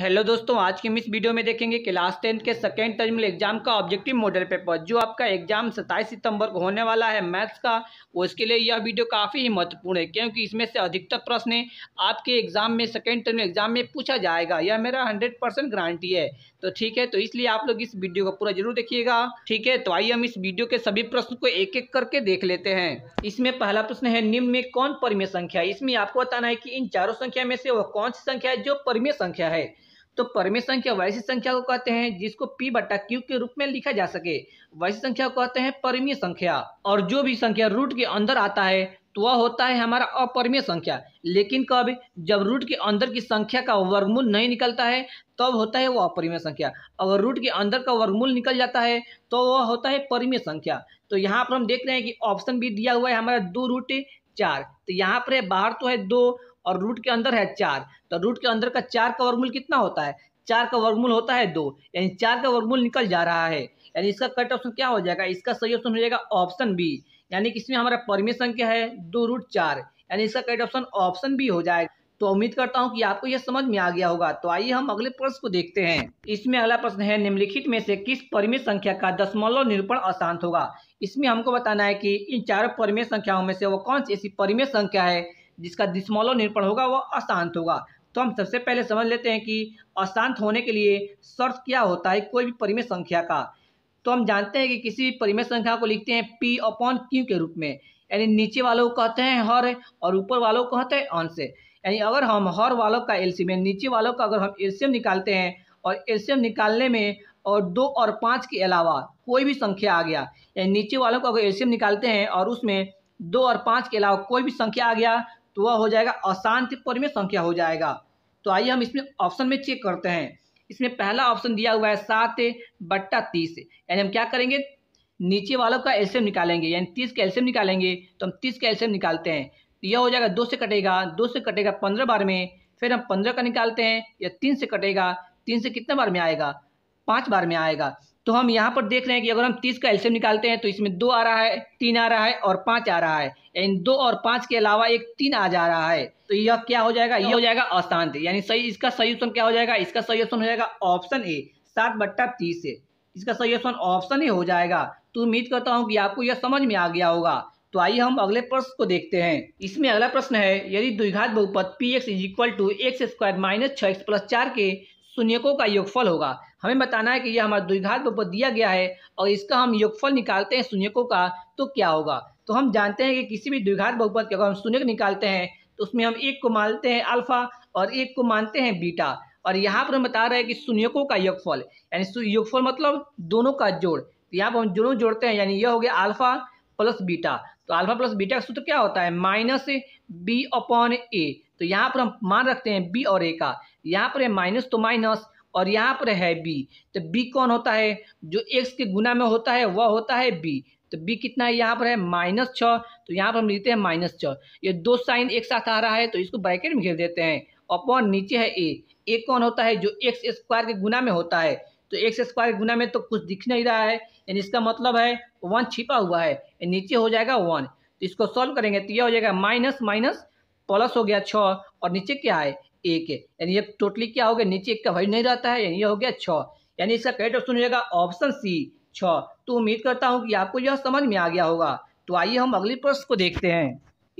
hello दोस्तों आज के इस वीडियो में देखेंगे क्लास टेंथ के सेकेंड टर्मिनल एग्जाम का ऑब्जेक्टिव मॉडल पेपर जो आपका एग्जाम 27 सितंबर को होने वाला है मैथ्स का उसके लिए यह वीडियो काफ़ी ही महत्वपूर्ण है क्योंकि इसमें से अधिकतर प्रश्न आपके एग्जाम में सेकेंड टर्मिनल एग्जाम में पूछा जाएगा यह मेरा हंड्रेड गारंटी है तो ठीक है तो इसलिए आप लोग इस वीडियो को पूरा जरूर देखिएगा ठीक है तो आइए हम इस वीडियो के सभी प्रश्न को एक एक करके देख लेते हैं इसमें पहला प्रश्न है निम्न में कौन परिमेय संख्या इसमें आपको बताना है कि इन चारों संख्या में से वह कौन सी संख्या है जो परिमेय संख्या है तो परमेय संख्या वैसी संख्या को कहते हैं जिसको पी बट्टा क्यू के रूप में लिखा जा सके वैसी संख्या को कहते हैं परमीय संख्या और जो भी संख्या रूट के अंदर आता है तो वह होता है हमारा अपरमीय संख्या लेकिन कब जब रूट के अंदर की संख्या का वर्गमूल नहीं निकलता है तब होता है वह अपरिमेय संख्या अगर रूट के अंदर का वर्गमूल निकल जाता है तो वह होता है परिमेय संख्या तो यहाँ पर हम देख रहे हैं कि ऑप्शन भी दिया हुआ है हमारा दो रूट चार तो यहाँ पर बाहर तो है दो और रूट के अंदर है चार तो रूट के अंदर का चार का वर्गमूल कितना होता है चार का वर्गमूल होता है दो यानी चार का वर्गमूल निकल जा रहा है यानी इसका कट ऑप्शन क्या हो जाएगा इसका सही ऑप्शन हो जाएगा ऑप्शन बी यानी कि इसमें हमारा परमी संख्या है दो रूट चार यानी इसका कट ऑप्शन ऑप्शन बी हो जाएगा तो उम्मीद करता हूं कि आपको यह समझ में आ गया होगा तो आइए हम अगले प्रश्न को देखते हैं इसमें अगला प्रश्न है निम्नलिखित में से किस परिमेय संख्या का दशमलव निरूपण अशांत होगा इसमें हमको बताना है कि इन चारों परिमेय संख्याओं में से वो कौन सी ऐसी परिमेय संख्या है जिसका दिशमौलो निरूपण होगा वह अशांत होगा तो हम सबसे पहले समझ लेते हैं कि अशांत होने के लिए शर्त क्या होता है कोई भी परिमेय संख्या का तो हम जानते हैं कि किसी भी परिमेय संख्या को लिखते हैं पी अपॉन क्यू के रूप में यानी नीचे वालों को कहते हैं हर और ऊपर वालों को कहते हैं अंश यानी अगर हम हर वालों का एल यानी नीचे वालों का अगर हम एम निकालते हैं और एम निकालने में और दो और पाँच के अलावा कोई भी संख्या आ गया यानी नीचे वालों को अगर एम निकालते हैं और उसमें दो और पाँच के अलावा कोई भी संख्या आ गया तो वह हो जाएगा अशांति परिमेय संख्या हो जाएगा तो आइए हम इसमें ऑप्शन में चेक करते हैं इसमें पहला ऑप्शन दिया हुआ है सात बट्टा तीस यानी हम क्या करेंगे नीचे वालों का एल्शियम निकालेंगे यानी तीस का एल्शियम निकालेंगे तो हम तीस का एल्शियम निकालते हैं तो यह हो जाएगा दो से कटेगा दो से कटेगा पंद्रह बार में फिर हम पंद्रह का निकालते हैं या तीन से कटेगा तीन से कितने बार में आएगा पाँच बार में आएगा तो हम यहाँ पर देख रहे हैं कि अगर हम तीस का एल्शियम निकालते हैं तो इसमें दो आ रहा है तीन आ रहा है और पाँच आ रहा है यानी दो और पाँच के अलावा एक तीन आ जा रहा है तो यह क्या हो जाएगा यह हो जाएगा अशांत यानी सही इसका सही ऑप्शन क्या हो जाएगा इसका सही ऑप्शन हो जाएगा ऑप्शन ए सात बट्टा तीस इसका सही ऑप्शन ऑप्शन ए हो जाएगा तो उम्मीद करता हूँ कि आपको यह समझ में आ गया होगा तो आइए हम अगले प्रश्न को देखते हैं इसमें अगला प्रश्न है यदि द्विघात बहुपद P X is equal to X square minus छः एक्स प्लस चार के शून्यकों का योगफल होगा हमें बताना है कि यह हमारा द्विघात बहुपद दिया गया है और इसका हम योगफल निकालते हैं शून्यकों का तो क्या होगा तो हम जानते हैं कि किसी भी द्विघात बहुपद के अगर हम शून्य निकालते हैं तो उसमें हम एक को मानते हैं अल्फा और एक को मानते हैं बीटा और यहाँ पर हम बता रहे हैं कि शून्यकों का योगफल यानी योगफल मतलब दोनों का जोड़ तो यहाँ पर हम दोनों जोड़ते हैं यानी यह हो गया अल्फा प्लस बीटा तो अल्फा प्लस बीटा का सूत्र क्या होता है माइनस बी अपॉन ए तो यहाँ पर हम मान रखते हैं बी और ए का यहाँ पर है माइनस तो माइनस और यहाँ पर है बी तो बी कौन होता है जो एक्स के गुना में होता है वह होता है बी तो बी कितना है यहाँ पर है माइनस छः तो यहाँ पर हम लिखते हैं माइनस छः ये दो साइन एक साथ आ रहा है तो इसको ब्रैकेट में घेर देते हैं अपॉन नीचे है ए ए कौन होता है जो एक्स स्क्वायर के गुना में होता है तो एक्स स्क्वायर के गुना में तो कुछ दिख नहीं रहा है यानी इसका मतलब है वन छिपा हुआ है नीचे हो जाएगा वन तो इसको सॉल्व करेंगे तो यह हो जाएगा माइनस माइनस प्लस हो गया छः और नीचे क्या है एक यानी ये टोटली क्या हो गया नीचे एक का वैल्यू नहीं रहता है यानी ये हो गया छः यानी इसका करेक्ट ऑप्शन हो जाएगा ऑप्शन सी छ तो उम्मीद करता हूँ कि आपको यह समझ में आ गया होगा तो आइए हम अगले प्रश्न को देखते हैं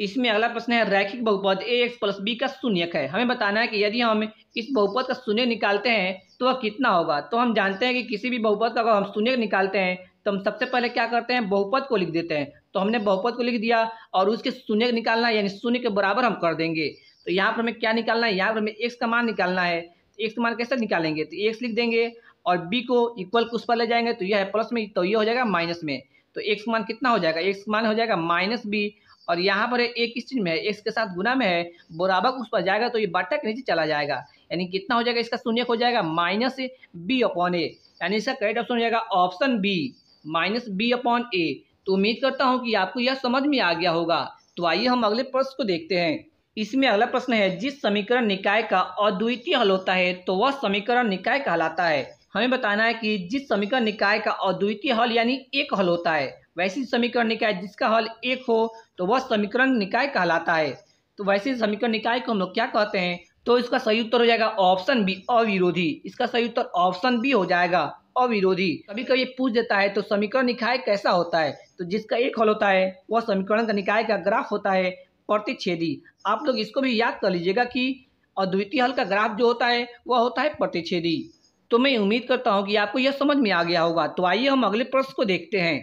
इसमें अगला प्रश्न है रैखिक बहुपद ए एक्स प्लस बी का शून्यक है हमें बताना है कि यदि हम इस बहुपद का शून्य निकालते हैं तो वह कितना होगा तो हम जानते हैं कि किसी भी बहुपद का अगर हम शून्य निकालते हैं तो हम सबसे पहले क्या करते हैं बहुपद को लिख देते हैं तो हमने बहुपद को लिख दिया और उसके शून्य निकालना यानी शून्य के बराबर हम कर देंगे तो यहाँ पर हमें क्या निकालना है यहाँ पर हमें एक्स का मान निकालना है तो एक्स का मान कैसे निकालेंगे तो एक्स लिख देंगे और बी को इक्वल उस पर ले जाएंगे तो यह है प्लस में तो ये हो जाएगा माइनस में तो एक्स मान कितना हो जाएगा एक्स मान हो जाएगा माइनस बी और यहाँ पर एक किस चीज़ में है एक्स के साथ गुना में है बराबर उस पर जाएगा तो ये बाटा के नीचे चला जाएगा यानी कितना हो जाएगा इसका शून्य हो जाएगा माइनस बी अपॉन ए यानी इसका करेक्ट ऑप्शन हो जाएगा option B minus B upon A तो उम्मीद करता हूँ कि आपको यह समझ में आ गया होगा तो आइए हम अगले प्रश्न को देखते हैं इसमें अगला प्रश्न है जिस समीकरण निकाय का अद्वितीय हल होता है तो वह समीकरण निकाय कहलाता है हमें बताना है कि जिस समीकरण निकाय का अद्वितीय हल यानी एक हल होता है वैसी समीकरण निकाय जिसका हल एक हो तो वह समीकरण निकाय कहलाता है तो वैसे समीकरण निकाय को हम लोग क्या कहते हैं तो इसका सही उत्तर हो जाएगा ऑप्शन बी अविरोधी इसका सही उत्तर ऑप्शन बी हो जाएगा अविरोधी कभी कभी पूछ देता है तो समीकरण निकाय कैसा होता है तो जिसका एक हल होता है वह समीकरण का निकाय का ग्राफ होता है प्रतिच्छेदी आप लोग इसको भी याद कर लीजिएगा कि अद्वितीय हल का ग्राफ जो होता है वह होता है प्रतिच्छेदी तो मैं उम्मीद करता हूँ कि आपको यह समझ में आ गया होगा तो आइए हम अगले प्रश्न को देखते हैं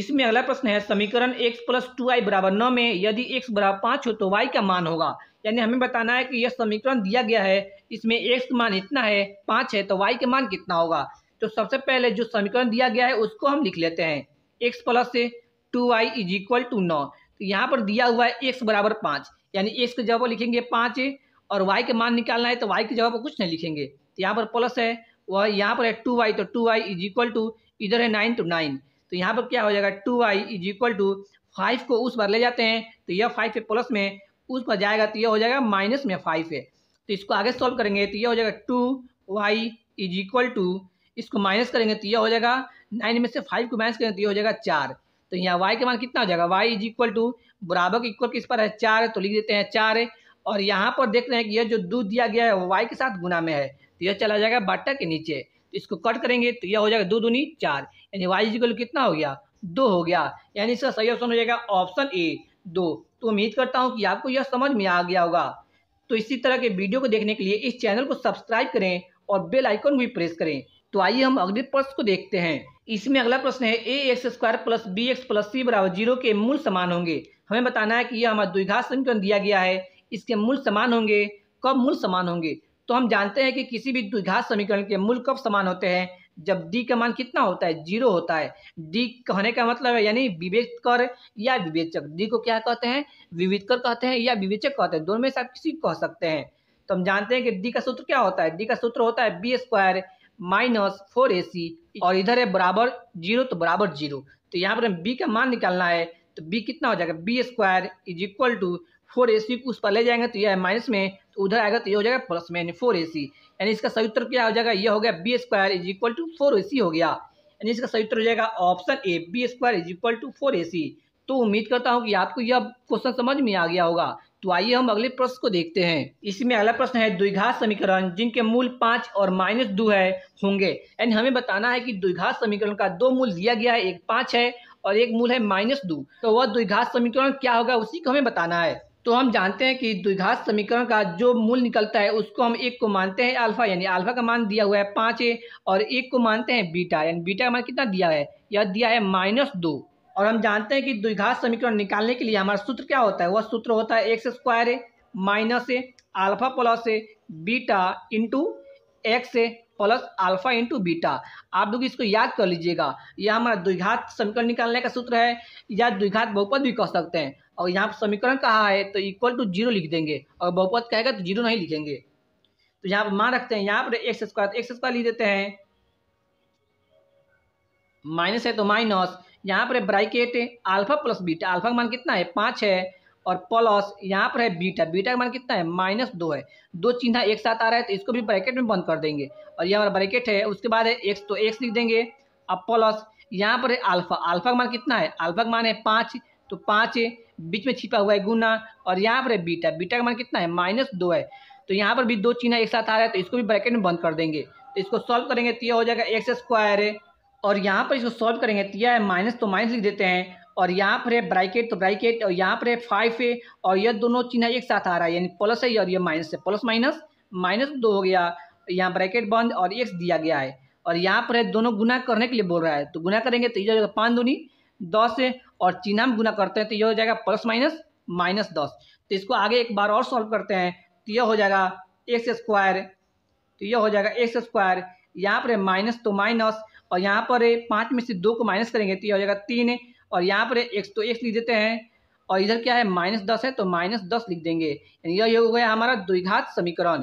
इसमें अगला प्रश्न है समीकरण x प्लस टू आई बराबर नौ में यदि x बराबर पाँच हो तो y का मान होगा यानी हमें बताना है कि यह समीकरण दिया गया है इसमें x का मान इतना है पाँच है तो y का मान कितना होगा तो सबसे पहले जो समीकरण दिया गया है उसको हम लिख लेते हैं x plus two Y is equal to नौ तो यहाँ पर दिया हुआ है एक्स बराबर पाँच यानी एक्स के जगह पर लिखेंगे पाँच और वाई के मान निकालना है तो वाई की जगह पर कुछ नहीं लिखेंगे तो यहाँ पर प्लस है वह यहाँ पर है टू वाई तो two Y is equal to इधर है नाइन टू नाइन तो, तो यहाँ पर क्या हो जाएगा two Y is equal to five को उस पर ले जाते हैं तो यह फाइव है प्लस में उस पर जाएगा तो यह हो जाएगा माइनस में फाइव है तो इसको आगे सॉल्व करेंगे तो यह हो जाएगा two Y is equal to इसको माइनस करेंगे तो यह हो जाएगा नाइन में से फाइव को माइनस करेंगे तो यह हो जाएगा चार तो यहाँ वाई का मान कितना हो जाएगा वाई इज इक्वल टू बराबर इक्वल किस पर है चार तो लिख देते हैं चार और यहाँ पर देख रहे हैं कि यह जो दूध दिया गया है वो वाई के साथ गुना में है तो यह चला जाएगा बाटा के नीचे तो इसको कट करेंगे तो यह हो जाएगा दो दूनी चार यानी वाई इजिक्वल कितना हो गया दो हो गया यानी इसका सही ऑप्शन हो जाएगा ऑप्शन ए दो तो उम्मीद करता हूँ कि आपको यह समझ में आ गया होगा तो इसी तरह के वीडियो को देखने के लिए इस चैनल को सब्सक्राइब करें और बेल आइकन भी प्रेस करें तो आइए हम अगले प्रश्न को देखते हैं इसमें अगला प्रश्न है A X square plus B X plus C बराबर जीरो के मूल समान होंगे हमें बताना है कि यह हमारा द्विघात समीकरण दिया गया है इसके मूल समान होंगे कब मूल समान होंगे तो हम जानते हैं कि किसी भी द्विघात समीकरण के मूल कब समान होते हैं जब डी का मान कितना होता है जीरो होता है डी कहने का मतलब है यानी विवेक कर या विवेचक डी को क्या कहते हैं विवेक कर कहते हैं या विवेचक कहते हैं दोनों में से आप किसी कह सकते हैं तो हम जानते हैं कि डी का सूत्र क्या होता है डी का सूत्र होता है B square minus four A C और इधर है बराबर जीरो तो बराबर जीरो तो यहाँ पर हमें बी का मान निकालना है तो बी कितना हो जाएगा B square is equal to four A C उस पर ले जाएंगे तो यह है माइनस में तो उधर आएगा तो ये हो जाएगा प्लस में यानी फोर ए सी यानी इसका सही उत्तर क्या हो जाएगा ये हो गया B square is equal to four A C हो गया यानी इसका सही उत्तर हो जाएगा option A B square is equal to four A C तो उम्मीद करता हूँ कि आपको यह क्वेश्चन समझ में आ गया होगा तो आइए हम अगले प्रश्न को देखते हैं इसमें अगला प्रश्न है द्विघात समीकरण जिनके मूल पांच और माइनस दो है होंगे यानी हमें बताना है कि द्विघात समीकरण का दो मूल दिया गया है एक पांच है और एक मूल है माइनस दो तो वह द्विघात समीकरण क्या होगा उसी को हमें बताना है तो हम जानते हैं कि द्विघात समीकरण का जो मूल निकलता है उसको हम एक को मानते हैं अल्फा यानी अल्फा का मान दिया हुआ है पाँच और एक को मानते हैं बीटा यानी बीटा का मान कितना दिया है यह दिया है माइनस दो और हम जानते हैं कि द्विघात समीकरण निकालने के लिए हमारा सूत्र क्या होता है वह सूत्र होता है X square A minus A alpha plus A beta into X A plus alpha into beta आप लोग इसको याद कर लीजिएगा यह हमारा द्विघात समीकरण निकालने का सूत्र है या द्विघात बहुपद भी कह सकते हैं और यहाँ पर समीकरण कहा है तो इक्वल टू जीरो लिख देंगे और बहुपद कहेगा तो जीरो नहीं लिखेंगे तो यहाँ पर मान रखते हैं यहाँ पर एक्स स्क्वायर एक्स स्क्वायर लिख देते हैं माइनस है तो माइनस यहाँ पर है bracket alpha plus beta alpha का मान कितना है पाँच है और प्लस यहाँ पर है बीटा बीटा का मान कितना है माइनस दो है दो चिन्ह एक साथ आ रहा है तो इसको भी ब्रैकेट में बंद कर देंगे और ये हमारा ब्रैकेट है उसके बाद है एक्स तो एक्स लिख देंगे अब प्लस यहाँ पर है अल्फा अल्फा का मान कितना है अल्फा का मान है पाँच तो पाँच बीच में छिपा हुआ है गुना और यहाँ पर है बीटा बीटा का मान कितना है माइनस दो है तो यहाँ पर भी दो चिन्ह एक साथ आ रहा है तो इसको भी ब्रैकेट में बंद कर देंगे तो इसको सॉल्व करेंगे तो ये हो जाएगा एक्स स्क्वायर और यहाँ पर इसको सॉल्व करेंगे तो यह है माइनस तो माइनस लिख देते हैं और यहाँ पर है ब्राइकेट तो ब्राइकेट और यहाँ पर है फाइव है और यह दोनों चिन्ह एक साथ आ रहा है यानी प्लस है और यह माइनस है प्लस माइनस माइनस दो हो गया यहाँ ब्रैकेट बंद और एक्स दिया गया है और यहाँ पर है दोनों गुना करने के लिए बोल रहा है तो गुना करेंगे तो यह हो जाएगा पाँच दूनी दस है और चिन्ह में गुना करते हैं तो यह हो जाएगा प्लस माइनस माइनस दस तो इसको आगे एक बार और सॉल्व करते हैं तो यह हो जाएगा एक्स स्क्वायर तो यह हो जाएगा एक्स स्क्वायर यहाँ पर है माइनस तो माइनस और यहाँ पर पाँच में से दो को माइनस करेंगे तो ये हो जाएगा तीन और यहाँ पर एक्स तो एक्स लिख देते हैं और इधर क्या है माइनस दस है तो माइनस दस लिख देंगे यानी यह हो गया हमारा द्विघात समीकरण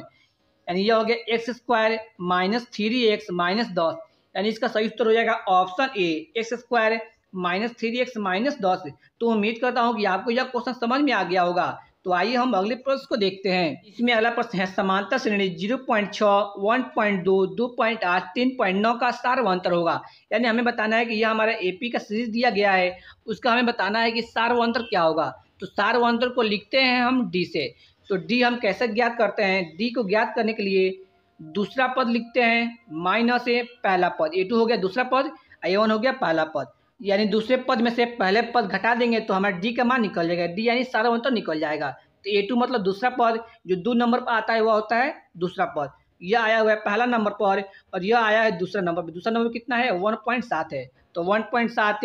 यानी यह हो गया X square minus three X minus दस यानी इसका सही उत्तर हो जाएगा option A X square minus three X minus दस तो उम्मीद करता हूँ कि आपको यह क्वेश्चन समझ में आ गया होगा तो आइए हम अगले प्रश्न को देखते हैं इसमें अगला प्रश्न है समानता श्रेणी जीरो पॉइंट छ वन पॉइंट दो दो पॉइंट आठ तीन पॉइंट नौ का अंतर होगा यानी हमें बताना है कि यह हमारा एपी का सीरीज दिया गया है उसका हमें बताना है कि अंतर क्या होगा तो सार्वंतर को लिखते हैं हम डी से तो डी हम कैसे ज्ञात करते हैं डी को ज्ञात करने के लिए दूसरा पद लिखते हैं माइनस ए पहला पद ए टू हो गया दूसरा पद ए वन हो गया पहला पद यानी दूसरे पद में से पहले पद घटा देंगे तो हमारा डी का मान निकल जाएगा डी यानी सारा अंतर निकल जाएगा तो ए टू मतलब दूसरा पद जो दो नंबर पर आता है वह होता है दूसरा पद यह आया हुआ है पहला नंबर पर और यह आया है दूसरा नंबर पर दूसरा नंबर कितना है वन पॉइंट सात है तो वन पॉइंट सात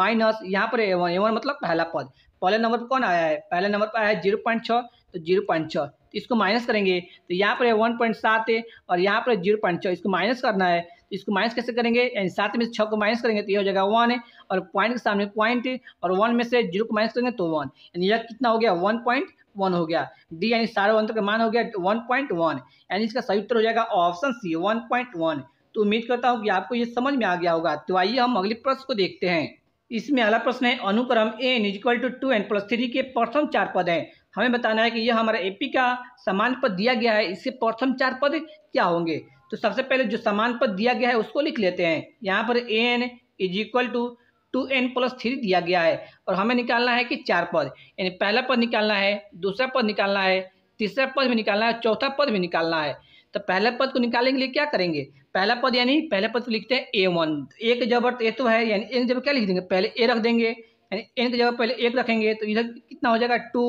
माइनस यहाँ पर ए वन ए वन मतलब पहला पद पहले नंबर पर कौन आया है पहले नंबर पर आया है जीरो पॉइंट छः तो जीरो पॉइंट छः तो इसको माइनस करेंगे तो यहाँ पर है वन पॉइंट सात और यहाँ पर जीरो पॉइंट छः इसको माइनस करना है इसको माइनस कैसे करेंगे यानी सात में से छः को माइनस करेंगे तो यह हो जाएगा वन और पॉइंट के सामने पॉइंट और वन में से जीरो को माइनस करेंगे तो वन यानी यह कितना हो गया वन पॉइंट वन हो गया डी यानी सारे अंतर का मान हो गया वन पॉइंट वन यानी इसका सही उत्तर हो जाएगा option C one point one तो उम्मीद करता हूँ कि आपको ये समझ में आ गया होगा तो आइए हम अगले प्रश्न को देखते हैं इसमें अगला प्रश्न है अनुक्रम N equal to two N plus three के प्रथम चार पद हैं हमें बताना है कि यह हमारा एपी का सामान्य पद दिया गया है इसके प्रथम चार पद क्या होंगे तो सबसे पहले जो समान पद दिया गया है उसको लिख लेते हैं यहाँ पर A N is equal to two N plus three दिया गया है और हमें निकालना है कि चार पद यानी पहला पद निकालना है दूसरा पद निकालना है तीसरा पद भी निकालना है चौथा पद भी निकालना है तो पहले पद को निकालने के लिए क्या करेंगे पहला पद यानी पहले पद को लिखते हैं ए वन ए के जब अर्थ ए तो है यानी ए जब क्या लिख देंगे पहले ए रख देंगे एन की जगह पहले एक रखेंगे तो इधर कितना हो जाएगा टू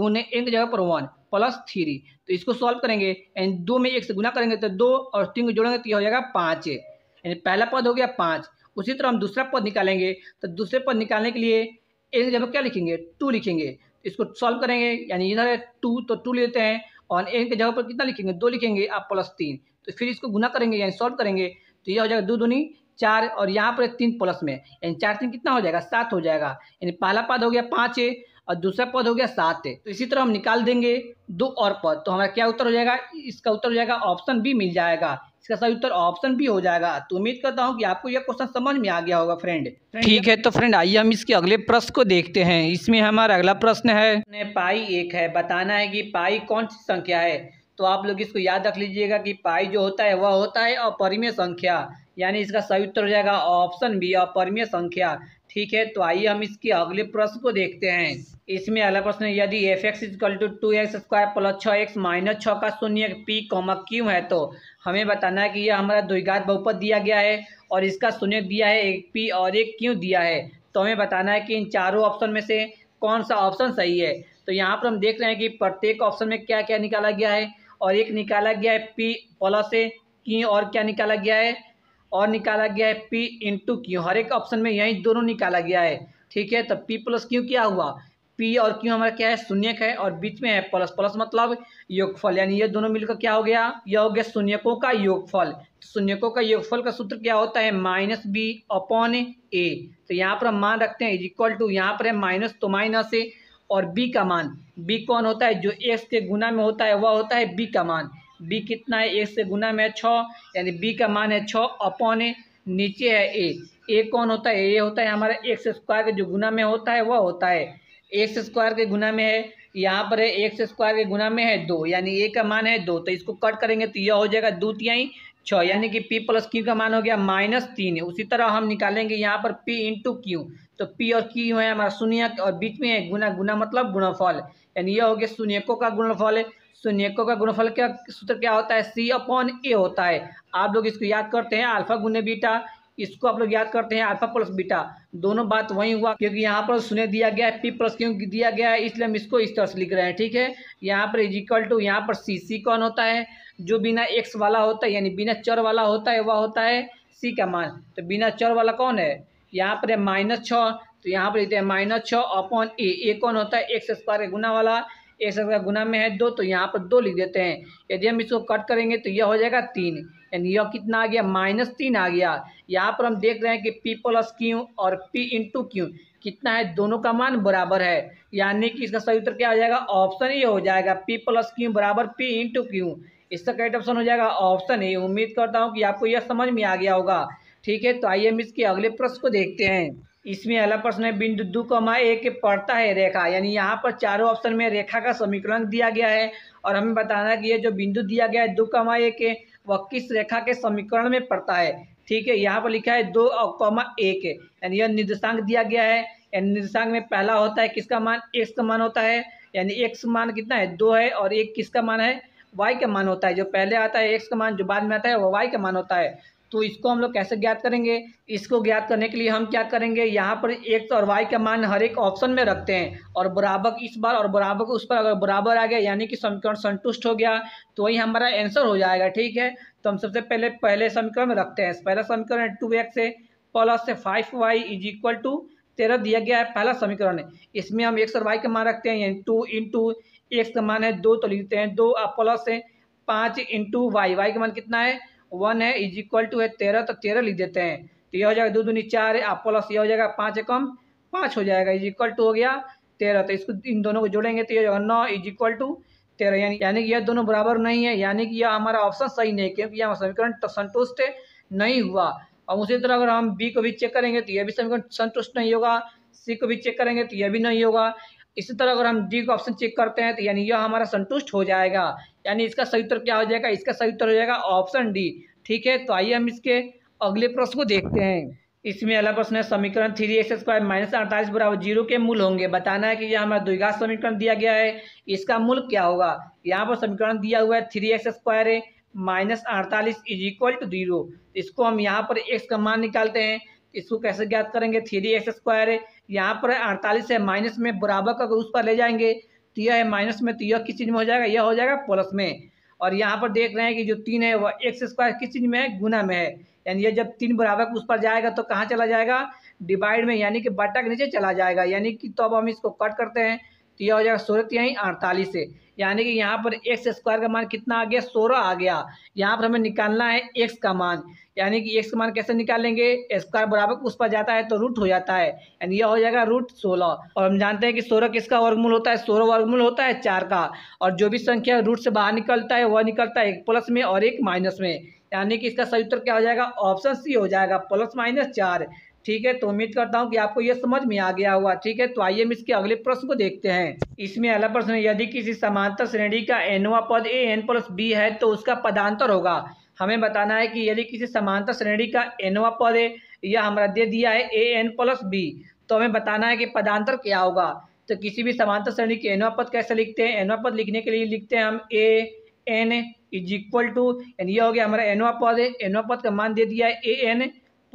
गुने एन की जगह पर वन प्लस थ्री तो इसको सॉल्व करेंगे यानी दो में एक से गुना करेंगे तो दो और तीन को जोड़ेंगे तो यह हो जाएगा पाँच यानी पहला पद हो गया पाँच उसी तरह हम दूसरा पद निकालेंगे तो दूसरे पद निकालने के लिए एन की जगह क्या लिखेंगे टू लिखेंगे तो इसको सॉल्व करेंगे यानी इधर है टू तो टू लेते हैं और एन की जगह पर कितना लिखेंगे दो लिखेंगे आप प्लस तीन तो फिर इसको गुना करेंगे यानी सॉल्व करेंगे तो यह हो जाएगा दो दूनी चार और यहाँ पर तीन प्लस में यानी चार तीन कितना हो जाएगा सात हो जाएगा यानी पहला पद हो गया पाँच और दूसरा पद हो गया सात तो इसी तरह हम निकाल देंगे दो और पद तो हमारा क्या उत्तर हो जाएगा इसका उत्तर हो जाएगा ऑप्शन बी मिल जाएगा इसका सही उत्तर ऑप्शन बी हो जाएगा तो उम्मीद करता हूँ कि आपको यह क्वेश्चन समझ में आ गया होगा फ्रेंड ठीक है तो फ्रेंड आइए हम इसके अगले प्रश्न को देखते हैं इसमें हमारा अगला प्रश्न है पाई एक है बताना है कि पाई कौन सी संख्या है तो आप लोग इसको याद रख लीजिएगा कि पाई जो होता है वह होता है अपरिमेय संख्या यानी इसका सही उत्तर हो जाएगा ऑप्शन बी अपरमीय संख्या ठीक है तो आइए हम इसके अगले प्रश्न को देखते हैं इसमें अगला प्रश्न यदि F X is equal to two X square plus छः एक्स माइनस छः का शून्य पी कॉमा क्यू है तो हमें बताना है कि यह हमारा द्विघात बहुपद दिया गया है और इसका शून्य दिया है एक पी और एक क्यू दिया है तो हमें बताना है कि इन चारों ऑप्शन में से कौन सा ऑप्शन सही है तो यहाँ पर हम देख रहे हैं कि प्रत्येक ऑप्शन में क्या क्या निकाला गया है और एक निकाला गया है पी प्लस ए की और क्या निकाला गया है और निकाला गया है पी इंटू क्यू हर एक ऑप्शन में यही दोनों निकाला गया है ठीक है तो पी प्लस क्यू क्या हुआ पी और क्यू हमारा क्या है शून्य है और बीच में है प्लस प्लस मतलब योगफल यानी ये दोनों मिलकर क्या हो गया यह हो गया शून्यकों का योगफल तो शून्यकों का योगफल का सूत्र क्या होता है माइनस बी अपॉन ए तो यहाँ पर हम मान रखते हैं इक्वल टू यहाँ पर है माइनस तो माइनस ए और बी का मान बी कौन होता है जो एक्स के गुना में होता है वह होता है बी का मान बी कितना है एक से गुना में छः यानी बी का मान है छः अपॉन नीचे है ए ए कौन होता है ए होता है हमारा एक से स्क्वायर के जो गुना में होता है वह होता है एक से स्क्वायर के गुना में है यहाँ पर है एक से स्क्वायर के गुना में है दो यानी ए का मान है दो तो इसको कट करेंगे तो यह हो जाएगा दो तिहाई छः यानी कि पी प्लस क्यू का मान हो गया माइनस तीन उसी तरह हम निकालेंगे यहाँ पर पी इंटू क्यू तो पी और क्यू है हमारा शून्य और बीच में है गुना गुना मतलब गुणफल यानी यह हो गया शून्यकों का गुणफल शून्यकों का गुणफल क्या सूत्र क्या होता है सी अपॉन ए होता है आप लोग इसको याद करते हैं अल्फा गुने बीटा इसको आप लोग याद करते हैं अल्फा प्लस बीटा दोनों बात वही हुआ क्योंकि यहाँ पर शून्य दिया गया है पी प्लस क्यों दिया गया है इसलिए हम इसको इस तरह से लिख रहे हैं ठीक है यहाँ पर इजिकल टू यहाँ पर सी सी कौन होता है जो बिना एक्स वाला होता है यानी बिना चर वाला होता है वह होता है सी का मान तो बिना चर वाला कौन है यहाँ पर है माइनस छः तो यहाँ पर लिखते हैं माइनस छः अपॉन ए ए कौन होता है एक्स स्क्वायर गुना वाला एक सौ का गुना में है दो तो यहाँ पर दो लिख देते हैं यदि हम इसको कट करेंगे तो यह हो जाएगा तीन यानी यह कितना आ गया माइनस तीन आ गया यहाँ पर हम देख रहे हैं कि पी प्लस क्यू और पी इंटू क्यू कितना है दोनों का मान बराबर है यानी कि इसका सही उत्तर क्या हो जाएगा ऑप्शन ए हो जाएगा पी प्लस क्यू बराबर पी इंटू क्यू इसका करेक्ट ऑप्शन हो जाएगा ऑप्शन ए उम्मीद करता हूँ कि आपको यह समझ में आ गया होगा ठीक है तो आइए हम इसके अगले प्रश्न को देखते हैं इसमें अगला प्रश्न है बिंदु दो कमा एक पड़ता है रेखा यानी यहाँ पर चारों ऑप्शन में रेखा का समीकरण दिया गया है और हमें बताना है कि ये जो बिंदु दिया गया है दो कमा एक वह किस रेखा के समीकरण में पड़ता है ठीक है यहाँ पर लिखा है दो और कमा एक यानी यह निर्देशांक दिया गया है यानी निर्देशांक में पहला होता है किसका मान एक्स का मान होता है यानी एक्स मान कितना है दो है और एक किसका मान है वाई का मान होता है जो पहले आता है एक्स का मान जो बाद में आता है वो वाई का मान होता है तो इसको हम लोग कैसे ज्ञात करेंगे इसको ज्ञात करने के लिए हम क्या करेंगे यहाँ पर एक्स तो और वाई का मान हर एक ऑप्शन में रखते हैं और बराबर इस बार और बराबर उस पर अगर बराबर आ गया यानी कि समीकरण संतुष्ट हो गया तो वही हमारा आंसर हो जाएगा ठीक है तो हम सबसे पहले पहले समीकरण रखते हैं पहला समीकरण है टू एक्स है plus five Y is equal to तेरह दिया गया है पहला समीकरण है इसमें हम एक्स और वाई का मान रखते हैं यानी टू इंटू एक्स का मान है दो तो लिखते हैं दो प्लस है पाँच इंटू वाई वाई का मान कितना है वन है इज इक्वल टू है तेरह तो तेरह लिख देते हैं तो यह हो जाएगा दो दूनी चार आप प्लस यह हो जाएगा पाँच एकम पाँच हो जाएगा इज इक्वल टू हो गया तेरह तो इसको इन दोनों को जोड़ेंगे तो यह हो जाएगा नौ इज इक्वल टू तेरह यानी यानी कि यह दोनों बराबर नहीं है यानी कि यह हमारा ऑप्शन सही नहीं है क्योंकि यह समीकरण तो संतुष्ट नहीं हुआ और उसी तरह अगर हम बी को भी चेक करेंगे तो यह भी समीकरण संतुष्ट नहीं होगा सी को भी चेक करेंगे तो यह भी नहीं होगा इसी तरह अगर हम डी का ऑप्शन चेक करते हैं तो यानी यह हमारा संतुष्ट हो जाएगा यानी इसका सही उत्तर क्या हो जाएगा इसका सही उत्तर हो जाएगा ऑप्शन डी ठीक है तो आइए हम इसके अगले प्रश्न को देखते हैं इसमें अगला प्रश्न है समीकरण थ्री एक्स स्क्वायर माइनस अड़तालीस बराबर जीरो के मूल होंगे बताना है कि यह हमारा द्विघात समीकरण दिया गया है इसका मूल क्या होगा यहाँ पर समीकरण दिया हुआ है थ्री एक्स स्क्वायर है माइनस अड़तालीस इज इक्वल टू जीरो इसको हम यहाँ पर एक्स का मान निकालते हैं इसको कैसे ज्ञात करेंगे थ्री एक्स स्क्वायर है यहाँ पर अड़तालीस है माइनस में बराबर का उस पर ले जाएंगे तिया है माइनस में तो यह किस चीज़ में हो जाएगा यह हो जाएगा प्लस में और यहाँ पर देख रहे हैं कि जो तीन है वह एक्स स्क्वायर किस चीज़ में है गुना में है यानी यह जब तीन बराबर उस पर जाएगा तो कहाँ चला जाएगा डिवाइड में यानी कि बटा के नीचे चला जाएगा यानी कि तो अब हम इसको कट करते हैं तो यह हो जाएगा सोलह तिहाई अड़तालीस से यानी कि यहाँ पर एक्स स्क्वायर का मान कितना आ गया सोलह आ गया यहाँ पर हमें निकालना है एक्स का मान यानी कि एक्स का मान कैसे निकालेंगे स्क्वायर बराबर उस पर जाता है तो रूट हो जाता है यानी यह हो जाएगा रूट सोलह और हम जानते हैं कि सोलह किसका वर्गमूल होता है सोलह वर्गमूल होता है चार का और जो भी संख्या रूट से बाहर निकलता है वह निकलता है एक प्लस में और एक माइनस में यानी कि इसका सही उत्तर क्या हो जाएगा ऑप्शन सी हो जाएगा प्लस माइनस चार ठीक है तो उम्मीद करता हूँ कि आपको यह समझ में आ गया हुआ ठीक है तो आइए हम इसके अगले प्रश्न को देखते हैं इसमें अगला प्रश्न है यदि किसी समांतर श्रेणी का एनवा पद ए एन प्लस बी है तो उसका पदांतर होगा हमें बताना है कि यदि किसी समांतर श्रेणी का एनवा पद है या हमारा दे दिया है ए एन प्लस बी तो हमें बताना है कि पदांतर क्या होगा तो किसी भी समांतर श्रेणी के एनवा पद कैसे लिखते हैं एनवा पद लिखने के लिए लिखते हैं हम A N is equal to यानी यह हो गया हमारा एनवा पद है एनवा पद का मान दे दिया है ए एन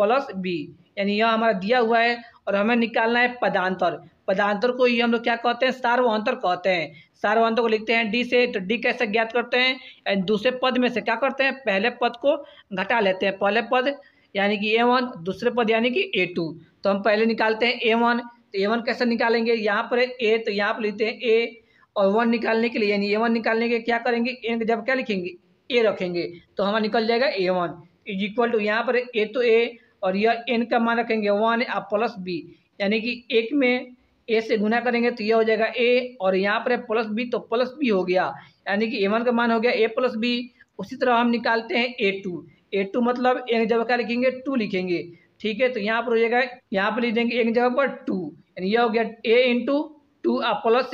प्लस बी यानी यह हमारा दिया हुआ है और हमें निकालना है पदांतर पदांतर को ये हम लोग क्या कहते हैं सार्वअंतर कहते हैं सार्वअंतर को लिखते हैं डी से तो डी कैसे ज्ञात करते हैं एंड दूसरे पद में से क्या करते हैं पहले पद को घटा लेते हैं पहले पद यानी कि ए वन दूसरे पद यानी कि ए टू तो हम पहले निकालते हैं ए वन तो ए वन कैसे निकालेंगे यहाँ पर ए तो यहाँ पर लिखते हैं ए और वन निकालने के लिए यानी ए वन निकालने के क्या करेंगे ए जब क्या लिखेंगे ए रखेंगे तो हमारा निकल जाएगा A one is equal to यहाँ पर ए तो ए और यह एन का मान रखेंगे वन या प्लस बी यानी कि एक में ए से गुना करेंगे तो यह हो जाएगा ए और यहाँ पर प्लस बी तो प्लस बी हो गया यानी कि ए वन का मान हो गया ए प्लस बी उसी तरह हम निकालते हैं ए टू ए टू मतलब एक जगह क्या लिखेंगे टू लिखेंगे ठीक है तो यहाँ पर हो जाएगा यहाँ पर लिख देंगे एक जगह पर टू यानी यह हो गया ए इंटू टू आ प्लस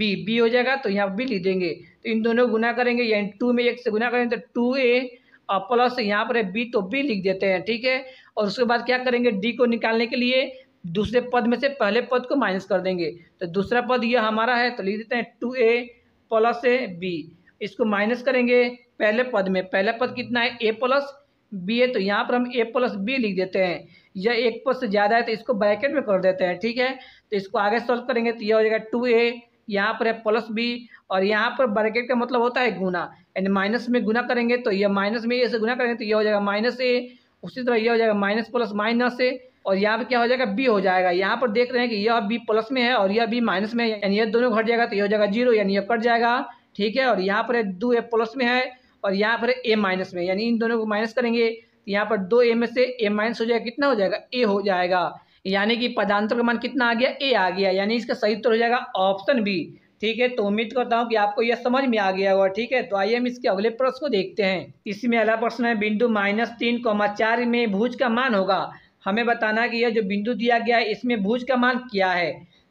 बी बी हो जाएगा तो यहाँ बी लिख देंगे तो इन दोनों गुना करेंगे यानी टू में एक से गुना करेंगे तो टू ए और प्लस यहाँ पर बी तो बी लिख देते हैं ठीक है और उसके बाद क्या करेंगे डी को निकालने के लिए दूसरे पद में से पहले पद को माइनस कर देंगे तो दूसरा पद यह हमारा है तो लिख देते हैं two A plus A B इसको माइनस करेंगे पहले पद में पहला पद कितना है ए प्लस बी ए तो यहाँ पर हम ए प्लस बी लिख देते हैं यह एक पद से ज़्यादा है तो इसको ब्रैकेट में कर देते हैं ठीक है तो इसको आगे सॉल्व करेंगे तो यह हो जाएगा टू ए यहाँ पर है प्लस बी और यहाँ पर ब्रैकेट का मतलब होता है गुना यानी माइनस में गुना करेंगे तो यह माइनस में ऐसे गुना करेंगे तो यह हो जाएगा माइनस ए उसी तरह यह हो जाएगा माइनस प्लस माइनस ए और यहाँ पर क्या हो जाएगा बी हो जाएगा यहाँ पर देख रहे हैं कि यह बी प्लस में है और यह बी माइनस में है यानी यह दोनों घट जाएगा तो यह हो जाएगा जीरो यानी यह कट जाएगा ठीक है और यहाँ पर दो ए प्लस में है और यहाँ पर ए माइनस में यानी इन दोनों को माइनस करेंगे तो यहाँ पर दो ए में से ए माइनस हो जाएगा कितना हो जाएगा ए हो जाएगा यानी कि पदांतर का मान कितना आ गया ए आ गया यानी इसका सही उत्तर हो जाएगा ऑप्शन बी ठीक है तो उम्मीद करता हूँ कि आपको यह समझ में आ गया होगा ठीक है तो आइए हम इसके अगले प्रश्न को देखते हैं इसमें अगला प्रश्न है बिंदु माइनस तीन कौमा चार में भूज का मान होगा हमें बताना है कि यह जो बिंदु दिया गया है इसमें भूज का मान क्या है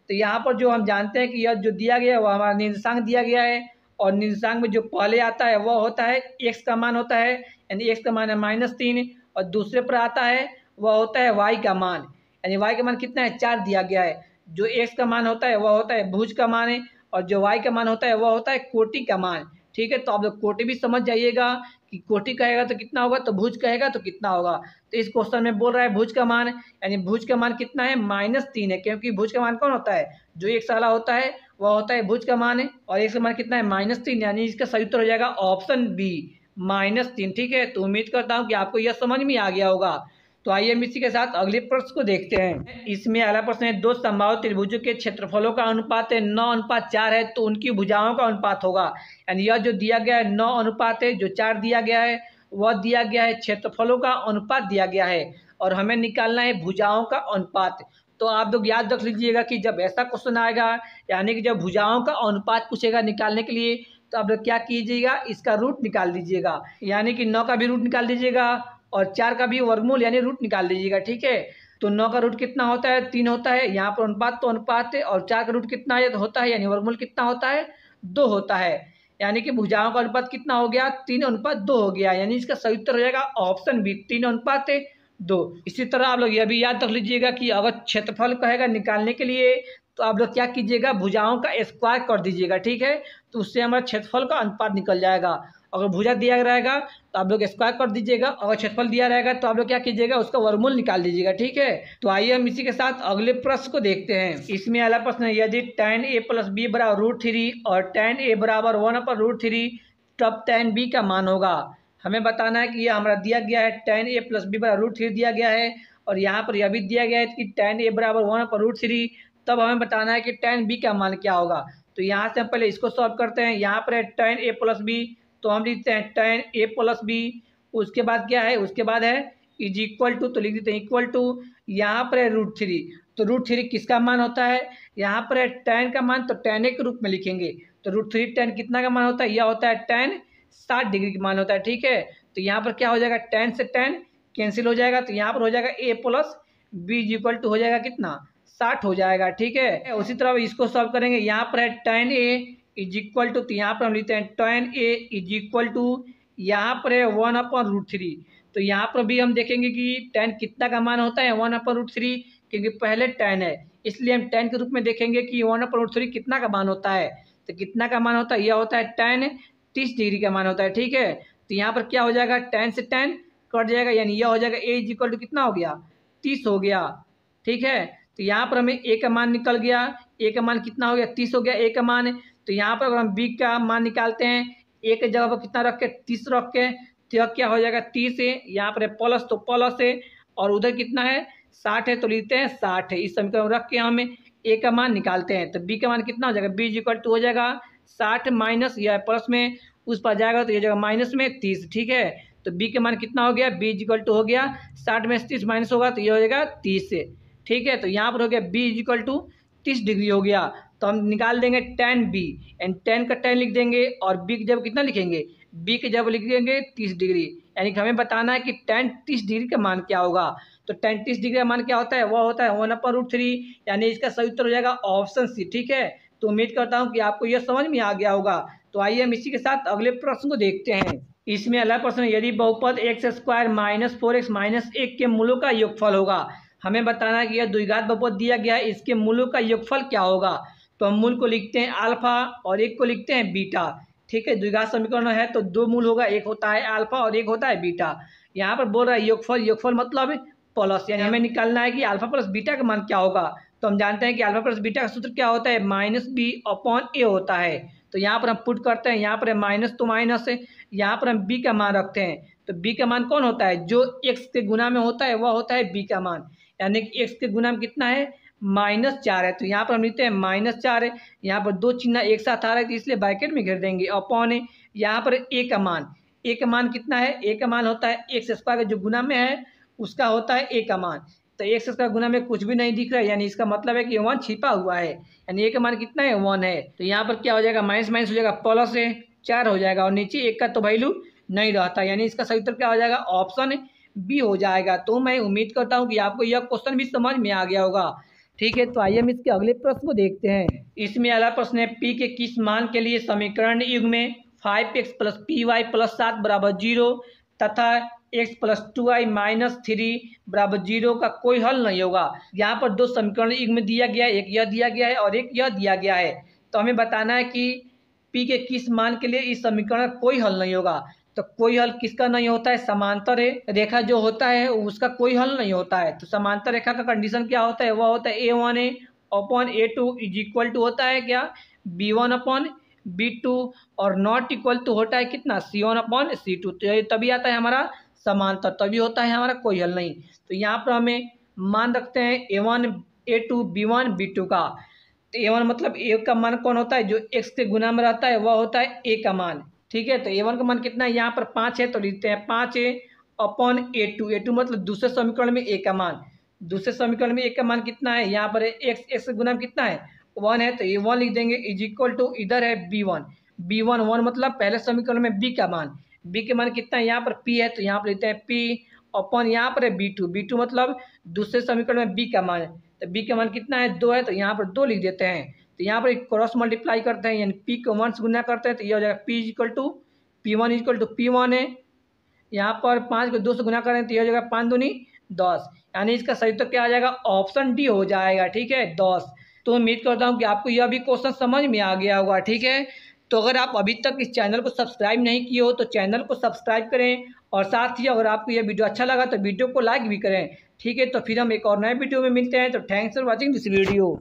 तो यहाँ पर जो हम जानते हैं कि यह जो दिया गया है वह हमारा निर्देशांक दिया गया है और निर्देशांक में जो पहले आता है वह होता है एक्स का मान होता है यानी एक्स का मान है माइनस तीन और दूसरे पर आता है वह होता है वाई का मान यानी वाई का मान कितना है चार दिया गया है जो एक्स का मान होता है वह होता है भुज का मान है और जो वाई का मान होता है वह होता है कोटि का मान ठीक है तो आप लोग कोटि भी समझ जाइएगा कि कोटि कहेगा तो कितना होगा तो भुज कहेगा तो कितना होगा तो इस क्वेश्चन में बोल रहा है भुज का मान यानी भुज का मान कितना है माइनस तीन है क्योंकि भुज का मान कौन होता है जो एक साला होता है वह होता है भुज का मान है और एक का मान कितना है माइनस तीन यानी इसका सही उत्तर हो जाएगा ऑप्शन बी माइनस तीन ठीक है तो उम्मीद करता हूँ कि आपको यह समझ में आ गया होगा तो आइए हम इसी के साथ अगले प्रश्न को देखते हैं इसमें अगला प्रश्न है दो संभावित त्रिभुजों के क्षेत्रफलों का अनुपात है नौ अनुपात चार है तो उनकी भुजाओं का अनुपात होगा यानी यह जो दिया गया है नौ अनुपात है जो चार दिया गया है वह दिया गया है क्षेत्रफलों का अनुपात दिया गया है और हमें निकालना है भुजाओं का अनुपात तो आप लोग याद रख लीजिएगा कि जब ऐसा क्वेश्चन आएगा यानी कि जब भुजाओं का अनुपात पूछेगा निकालने के लिए तो आप लोग क्या कीजिएगा इसका रूट निकाल दीजिएगा यानी कि नौ का भी रूट निकाल दीजिएगा और चार का भी वर्गमूल यानी रूट निकाल लीजिएगा ठीक है तो नौ का रूट कितना होता है तीन होता है यहाँ पर अनुपात तो अनुपात है और चार का रूट कितना है होता है यानी वर्गमूल कितना होता है दो होता है यानी कि भुजाओं का अनुपात कितना हो गया तीन अनुपात दो हो गया यानी इसका सही उत्तर हो जाएगा ऑप्शन बी तीन अनुपात है दो इसी तरह आप लोग यह भी याद रख लीजिएगा कि अगर क्षेत्रफल कहेगा निकालने के लिए तो आप लोग क्या कीजिएगा भुजाओं का स्क्वायर कर दीजिएगा ठीक है तो उससे हमारा क्षेत्रफल का अनुपात निकल जाएगा अगर भुजा दिया रहेगा तो आप लोग स्क्वायर कर दीजिएगा अगर क्षेत्रफल दिया रहेगा तो आप लोग क्या कीजिएगा उसका वर्मूल निकाल दीजिएगा ठीक है तो आइए हम इसी के साथ अगले प्रश्न को देखते हैं इसमें अगला प्रश्न है यदि टेन ए प्लस बी बराबर रूट थ्री और टेन ए बराबर वन अपर रूट थ्री तब टेन बी का मान होगा हमें बताना है कि यह हमारा दिया गया है टेन ए प्लस बी बराबर रूट थ्री दिया गया है और यहाँ पर यह भी दिया गया है कि टेन ए बराबर वन अपर रूट थ्री तब हमें बताना है कि टेन बी का मान क्या होगा तो यहाँ से हम पहले इसको सॉल्व करते हैं यहाँ पर है टेन ए प्लस बी तो हम लिखते हैं टेन ए प्लस बी उसके बाद क्या है उसके बाद है इज इक्वल टू तो लिख देते हैं इक्वल टू यहाँ पर है रूट थ्री तो रूट थ्री किसका मान होता है यहाँ पर है टेन का मान तो टेन ए के रूप में लिखेंगे तो रूट थ्री टेन कितना का मान होता है यह होता है टेन साठ डिग्री का मान होता है ठीक है तो यहाँ पर क्या हो जाएगा टेन से टेन कैंसिल हो जाएगा तो यहाँ पर हो जाएगा A plus B is equal to हो जाएगा कितना साठ हो जाएगा ठीक है उसी तरह इसको सॉल्व करेंगे यहाँ पर है tan A is equal to तो यहाँ पर हम लिखते हैं tan A is equal to यहाँ पर है वन अपन रूट थ्री तो यहाँ पर भी हम देखेंगे कि टेन कितना का मान होता है वन अपन रूट थ्री क्योंकि पहले टेन है इसलिए हम टेन के रूप में देखेंगे कि वन अपन रूट थ्री कितना का मान होता है तो कितना का मान होता है यह होता है टेन तीस डिग्री का मान होता है ठीक है तो यहाँ पर क्या हो जाएगा टेन से टेन कट जाएगा यानी यह हो जाएगा ए इज इक्वल टू कितना हो गया तीस हो गया ठीक है तो यहाँ पर हमें ए का मान निकल गया ए का मान कितना हो गया तीस हो गया ए का मान तो यहाँ पर अगर हम बी का मान निकालते हैं ए के जगह पर कितना रख के तीस रख के तो क्या हो जाएगा तीस है यहाँ पर है प्लस तो प्लस है और उधर कितना है साठ है तो लिखते हैं साठ है इस समीकरण रख के हमें ए का मान निकालते हैं तो बी का मान कितना हो जाएगा बी इक्वल टू हो जाएगा साठ माइनस या प्लस में उस पर जाएगा तो ये जगह माइनस में तीस ठीक है तो बी का मान कितना हो गया बी इक्वल टू हो गया साठ में तीस माइनस होगा तो ये हो जाएगा तीस ठीक है तो यहाँ पर हो गया बी इक्वल टू तीस डिग्री हो गया तो हम निकाल देंगे टेन बी एंड टेन का टेन लिख देंगे और बी जब कितना लिखेंगे बी के जब लिख देंगे तीस डिग्री यानी कि हमें बताना है कि टेन तीस डिग्री का मान क्या होगा तो टेन तीस डिग्री का मान क्या होता है वह होता है वन अपन रूट थ्री यानी इसका सही उत्तर हो जाएगा ऑप्शन सी ठीक है तो उम्मीद करता हूँ कि आपको यह समझ में आ गया होगा तो आइए हम इसी के साथ अगले प्रश्न को देखते हैं इसमें अगला प्रश्न यदि बहुपद x square minus four x minus एक के मूलों का योगफल होगा हमें बताना है कि यह द्विघात बहुपद दिया गया है इसके मूलों का योगफल क्या होगा तो हम मूल को लिखते हैं अल्फा और एक को लिखते हैं बीटा ठीक है द्विघात समीकरण है तो दो मूल होगा एक होता है अल्फा और एक होता है बीटा यहाँ पर बोल रहा है योगफल योगफल मतलब प्लस यानी हमें निकालना है कि अल्फा प्लस बीटा का मान क्या होगा तो हम जानते हैं कि अल्फा प्लस बीटा का सूत्र क्या होता है माइनस बी अपॉन ए होता है तो यहाँ पर हम पुट करते हैं यहाँ पर है माइनस तो माइनस है यहाँ पर हम बी का मान रखते हैं तो बी का मान कौन होता है जो एक्स के गुना में होता है वह होता है बी का मान यानी कि एक्स के गुना में कितना है माइनस चार है तो यहाँ पर हम लिखते हैं माइनस चार है यहाँ पर दो चिन्ह एक साथ आ रहा है तो इसलिए बाइकेट में घेर देंगे और है यहाँ पर एक का मान अमान का मान कितना है एक का मान होता है एक स्क्वायर का जो गुना में है उसका होता है एक का मान तो एक से गुना में कुछ भी नहीं दिख रहा है यानी इसका मतलब है कि वन छिपा हुआ है यानी एक मान कितना है वन है तो यहाँ पर क्या हो जाएगा माइनस माइनस हो जाएगा प्लस है चार हो जाएगा और नीचे एक का तो वैल्यू नहीं रहता यानी इसका सही उत्तर क्या हो जाएगा ऑप्शन बी हो जाएगा तो मैं उम्मीद करता हूँ कि आपको यह क्वेश्चन भी समझ में आ गया होगा ठीक है तो आइए हम इसके अगले प्रश्न को देखते हैं इसमें अगला प्रश्न है पी के किस मान के लिए समीकरण युग में five x plus P y plus सात बराबर जीरो तथा x plus two I minus three बराबर जीरो का कोई हल नहीं होगा यहाँ पर दो समीकरण युग में दिया गया है एक यह दिया गया है और एक यह दिया गया है तो हमें बताना है कि पी के किस मान के लिए इस समीकरण का कोई हल नहीं होगा तो कोई हल किसका नहीं होता है समांतर रेखा जो होता है उसका कोई हल नहीं होता है तो समांतर रेखा का कंडीशन क्या होता है वह होता है A one A upon A two is equal to होता है क्या B one upon B two और नॉट इक्वल टू होता है कितना C one upon C two तो ये तभी आता है हमारा समांतर तभी होता है हमारा कोई हल नहीं तो यहाँ पर हमें मान रखते हैं A one A two B one B two का तो ए वन मतलब ए का मान कौन होता है जो एक्स के गुना में रहता है वह होता है ए का मान ठीक है तो ए वन का मान कितना है यहाँ पर पाँच है तो लिखते हैं पाँच A upon A two A two मतलब दूसरे समीकरण में ए का मान दूसरे समीकरण में ए का मान कितना है यहाँ पर एक्स एक्स गुना कितना है वन है तो ए वन लिख देंगे इज इक्वल टू इधर है B one B one one मतलब पहले समीकरण में बी का मान बी के मान कितना है यहाँ पर पी है तो यहाँ पर लिखते हैं पी अपॉन यहाँ पर है बी टू बी टू मतलब दूसरे समीकरण में बी का मान है तो बी का मान कितना है दो है तो यहाँ पर दो लिख देते हैं तो यहाँ पर क्रॉस मल्टीप्लाई करते हैं यानी पी को वन से गुना करते हैं तो ये हो जाएगा P is equal to P one is equal to P one है यहाँ पर पाँच को दो से गुना करें तो ये हो जाएगा पाँच दूनी दस यानी इसका सही तो क्या आ जाएगा ऑप्शन डी हो जाएगा ठीक है दस तो उम्मीद करता हूँ कि आपको यह भी क्वेश्चन समझ में आ गया होगा ठीक है तो अगर आप अभी तक इस चैनल को सब्सक्राइब नहीं किए हो तो चैनल को सब्सक्राइब करें और साथ ही अगर आपको यह वीडियो अच्छा लगा तो वीडियो को लाइक भी करें ठीक है तो फिर हम एक और नए वीडियो में मिलते हैं तो thanks for watching this video